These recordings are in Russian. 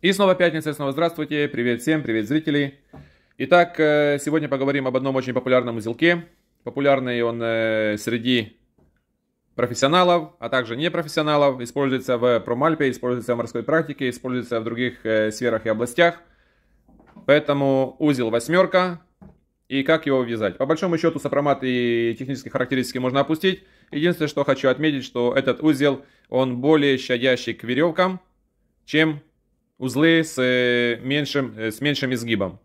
И снова пятница, снова здравствуйте, привет всем, привет зрителей. Итак, э, сегодня поговорим об одном очень популярном узелке. Популярный он э, среди профессионалов, а также непрофессионалов. Используется в промальпе, используется в морской практике, используется в других э, сферах и областях. Поэтому узел восьмерка и как его вязать. По большому счету сопромат и технические характеристики можно опустить. Единственное, что хочу отметить, что этот узел, он более щадящий к веревкам, чем узлы с э, меньшим, э, с меньшим изгибом.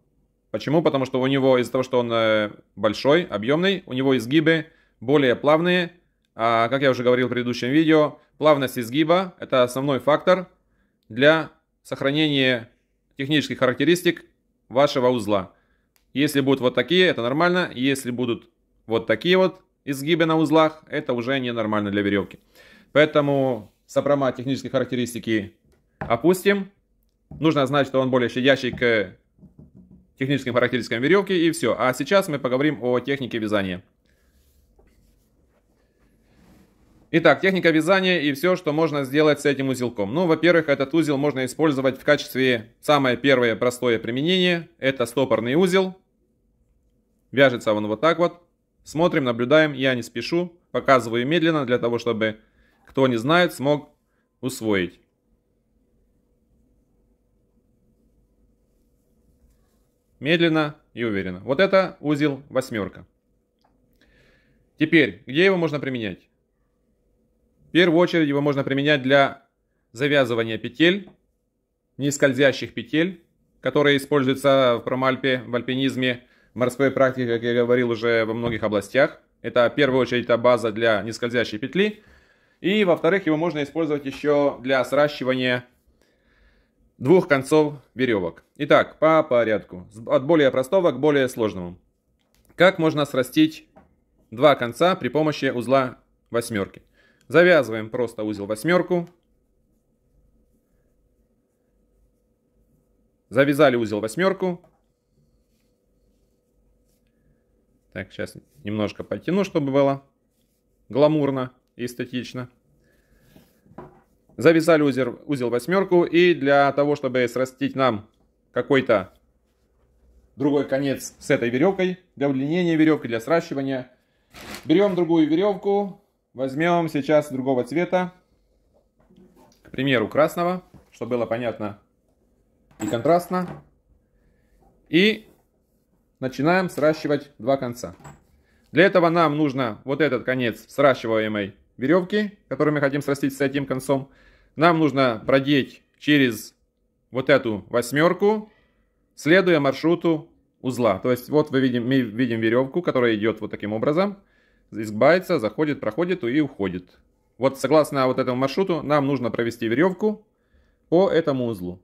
Почему? Потому что у него из-за того, что он э, большой, объемный, у него изгибы более плавные. А, как я уже говорил в предыдущем видео, плавность изгиба – это основной фактор для сохранения технических характеристик вашего узла. Если будут вот такие, это нормально. Если будут вот такие вот изгибы на узлах, это уже ненормально для веревки. Поэтому сопрома технические характеристики опустим. Нужно знать, что он более щадящий к э, техническим характеристикам веревки и все. А сейчас мы поговорим о технике вязания. Итак, техника вязания и все, что можно сделать с этим узелком. Ну, во-первых, этот узел можно использовать в качестве самое первое простое применение. Это стопорный узел. Вяжется он вот так вот. Смотрим, наблюдаем, я не спешу. Показываю медленно, для того, чтобы кто не знает, смог усвоить. Медленно и уверенно. Вот это узел восьмерка. Теперь, где его можно применять? В первую очередь его можно применять для завязывания петель, нескользящих петель, которые используются в промальпе, в альпинизме, в морской практике, как я говорил уже во многих областях. Это в первую очередь это база для нескользящей петли. И во-вторых, его можно использовать еще для сращивания двух концов веревок. Итак, по порядку. От более простого к более сложному. Как можно срастить два конца при помощи узла восьмерки? Завязываем просто узел восьмерку. Завязали узел восьмерку. Так, сейчас немножко подтяну, чтобы было гламурно и эстетично завязали узел, узел восьмерку, и для того, чтобы срастить нам какой-то другой конец с этой веревкой, для удлинения веревки, для сращивания, берем другую веревку, возьмем сейчас другого цвета, к примеру, красного, чтобы было понятно и контрастно, и начинаем сращивать два конца. Для этого нам нужно вот этот конец сращиваемой веревки, которую мы хотим срастить с этим концом, нам нужно продеть через вот эту восьмерку, следуя маршруту узла. То есть вот мы видим, мы видим веревку, которая идет вот таким образом, изгибается, заходит, проходит и уходит. Вот согласно вот этому маршруту нам нужно провести веревку по этому узлу,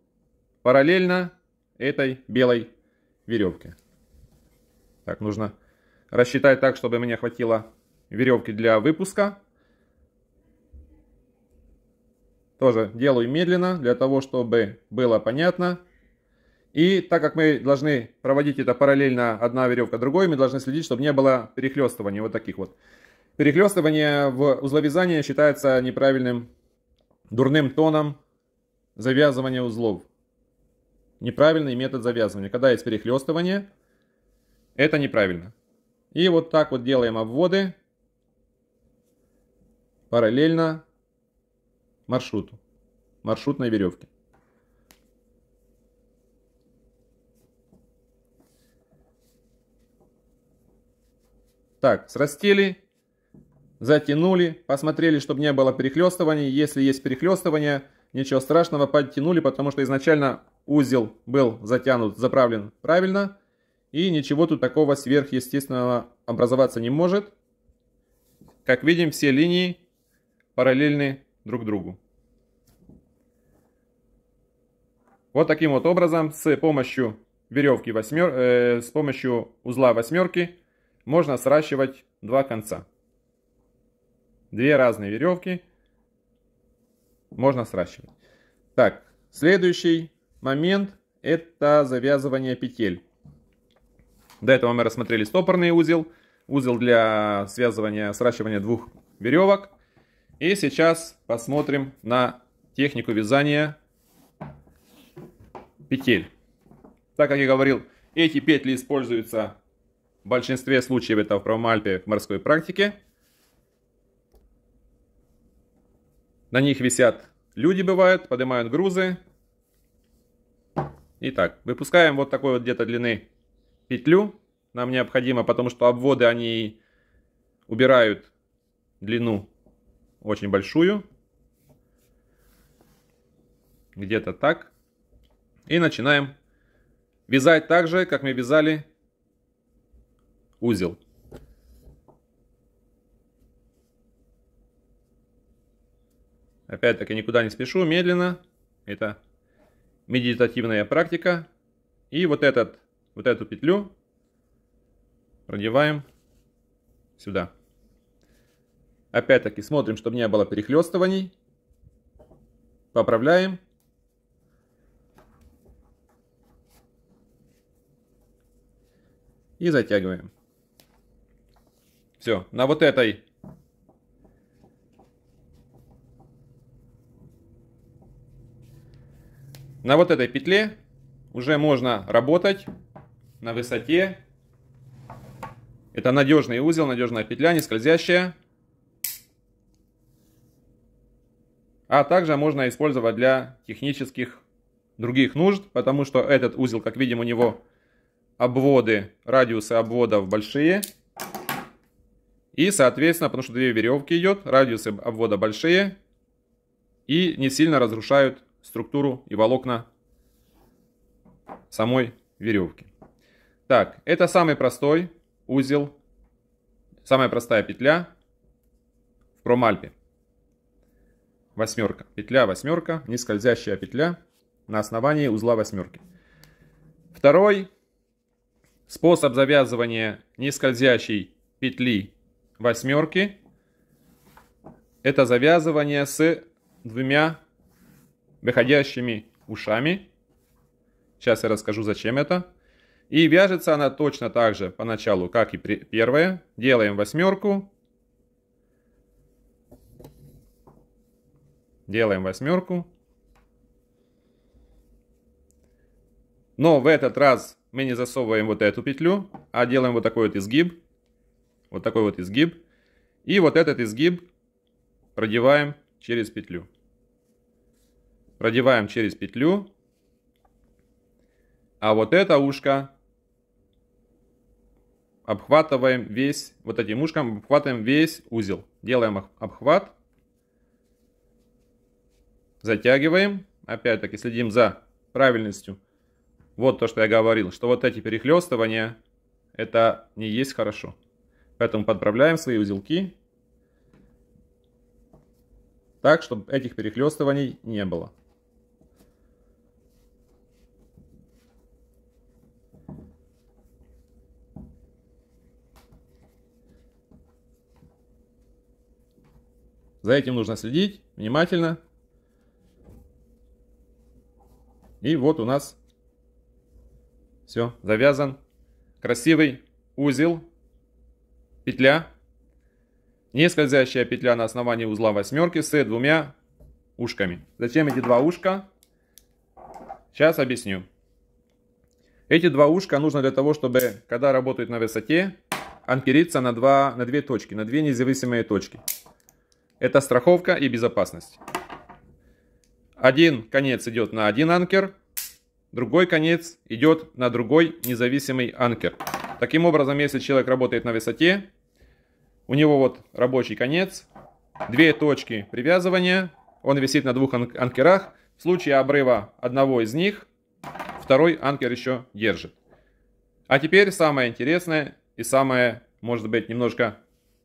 параллельно этой белой веревке. Так, нужно рассчитать так, чтобы мне хватило веревки для выпуска. Тоже делаю медленно, для того, чтобы было понятно. И так как мы должны проводить это параллельно одна веревка другой, мы должны следить, чтобы не было перехлестывания вот таких вот. Перехлестывание в узловязании считается неправильным, дурным тоном завязывания узлов. Неправильный метод завязывания. Когда есть перехлестывание, это неправильно. И вот так вот делаем обводы параллельно маршруту. Маршрутной веревки. Так, срастили, затянули, посмотрели, чтобы не было перехлестывания. Если есть перехлестывание, ничего страшного, подтянули, потому что изначально узел был затянут, заправлен правильно. И ничего тут такого сверхъестественного образоваться не может. Как видим, все линии параллельны друг другу. Вот таким вот образом с помощью веревки восьмер... э, с помощью узла восьмерки можно сращивать два конца. Две разные веревки можно сращивать. Так, следующий момент это завязывание петель. До этого мы рассмотрели стопорный узел, узел для связывания, сращивания двух веревок. И сейчас посмотрим на технику вязания петель. Так как я говорил, эти петли используются в большинстве случаев это в Промальпе в морской практике. На них висят люди бывают, поднимают грузы. Итак, выпускаем вот такой вот где-то длины петлю. Нам необходимо, потому что обводы они убирают длину очень большую. Где-то так. И начинаем вязать так же, как мы вязали узел. Опять-таки никуда не спешу, медленно. Это медитативная практика. И вот, этот, вот эту петлю продеваем сюда. Опять-таки смотрим, чтобы не было перехлестываний. Поправляем. И затягиваем. Все, на вот этой На вот этой петле уже можно работать на высоте. Это надежный узел, надежная петля, не скользящая. а также можно использовать для технических других нужд, потому что этот узел, как видим, у него обводы, радиусы обводов большие. И, соответственно, потому что две веревки идет, радиусы обвода большие и не сильно разрушают структуру и волокна самой веревки. Так, это самый простой узел, самая простая петля в промальпе восьмерка. Петля восьмерка, нескользящая петля на основании узла восьмерки. Второй способ завязывания нескользящей петли восьмерки – это завязывание с двумя выходящими ушами. Сейчас я расскажу, зачем это. И вяжется она точно так же поначалу, как и первая. Делаем восьмерку, Делаем восьмерку. Но в этот раз мы не засовываем вот эту петлю, а делаем вот такой вот изгиб. Вот такой вот изгиб. И вот этот изгиб продеваем через петлю. Продеваем через петлю. А вот это ушко обхватываем весь, вот этим ушком обхватываем весь узел. Делаем обхват затягиваем, опять-таки следим за правильностью. Вот то, что я говорил, что вот эти перехлестывания, это не есть хорошо. Поэтому подправляем свои узелки так, чтобы этих перехлестываний не было. За этим нужно следить внимательно, И вот у нас все, завязан. Красивый узел, петля, нескользящая петля на основании узла восьмерки с двумя ушками. Зачем эти два ушка? Сейчас объясню. Эти два ушка нужно для того, чтобы, когда работают на высоте, анкериться на, два, на две точки, на две независимые точки. Это страховка и безопасность. Один конец идет на один анкер, другой конец идет на другой независимый анкер. Таким образом, если человек работает на высоте, у него вот рабочий конец, две точки привязывания, он висит на двух анкерах. В случае обрыва одного из них, второй анкер еще держит. А теперь самое интересное и самое, может быть, немножко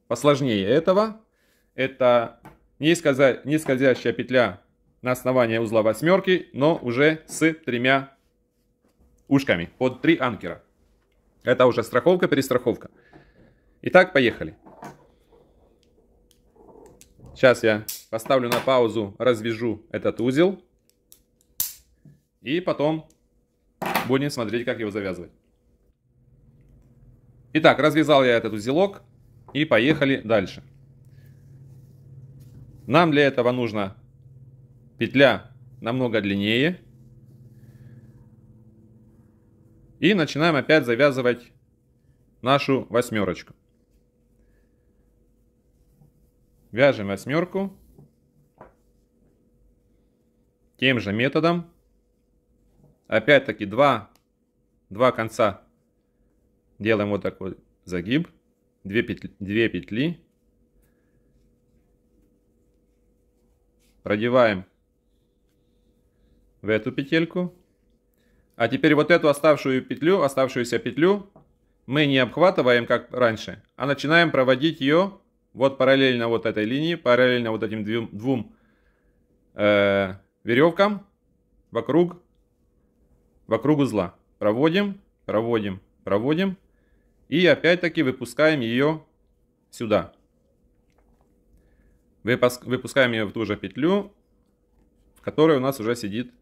посложнее этого, это низкоскользящая петля на основании узла восьмерки, но уже с тремя ушками под три анкера. Это уже страховка, перестраховка. Итак, поехали. Сейчас я поставлю на паузу, развяжу этот узел. И потом будем смотреть, как его завязывать. Итак, развязал я этот узелок. И поехали дальше. Нам для этого нужно петля намного длиннее. И начинаем опять завязывать нашу восьмерочку. Вяжем восьмерку тем же методом. Опять-таки два, два конца делаем вот такой загиб. Две петли, две петли. Продеваем в эту петельку. А теперь вот эту оставшую петлю, оставшуюся петлю мы не обхватываем, как раньше, а начинаем проводить ее вот параллельно вот этой линии, параллельно вот этим двум, двум э, веревкам вокруг, вокруг узла. Проводим, проводим, проводим. И опять-таки выпускаем ее сюда. Выпуск, выпускаем ее в ту же петлю, в которой у нас уже сидит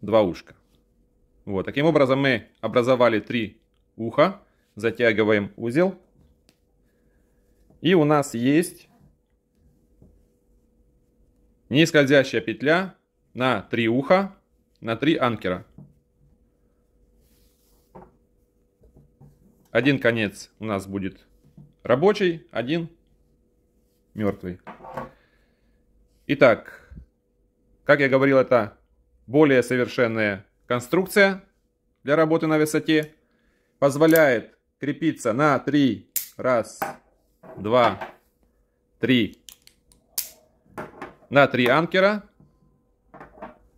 два ушка. Вот, таким образом мы образовали три уха, затягиваем узел. И у нас есть нескользящая петля на три уха, на три анкера. Один конец у нас будет рабочий, один мертвый. Итак, как я говорил, это более совершенная конструкция для работы на высоте. Позволяет крепиться на 3, раз, 2, 3, на 3 анкера,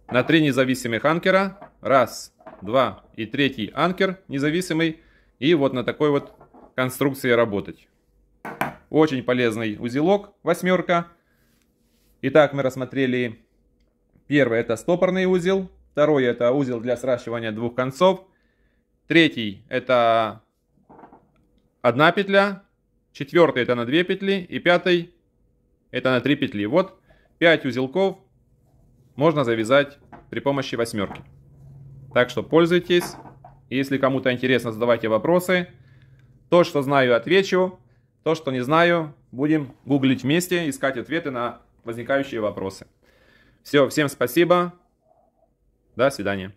на 3 независимых анкера, раз, два и третий анкер независимый. И вот на такой вот конструкции работать. Очень полезный узелок, восьмерка. Итак, мы рассмотрели Первый это стопорный узел, второй это узел для сращивания двух концов, третий это одна петля, четвертый это на две петли и пятый это на три петли. Вот 5 узелков можно завязать при помощи восьмерки. Так что пользуйтесь. Если кому-то интересно, задавайте вопросы. То, что знаю, отвечу. То, что не знаю, будем гуглить вместе, искать ответы на возникающие вопросы. Все, всем спасибо. До свидания.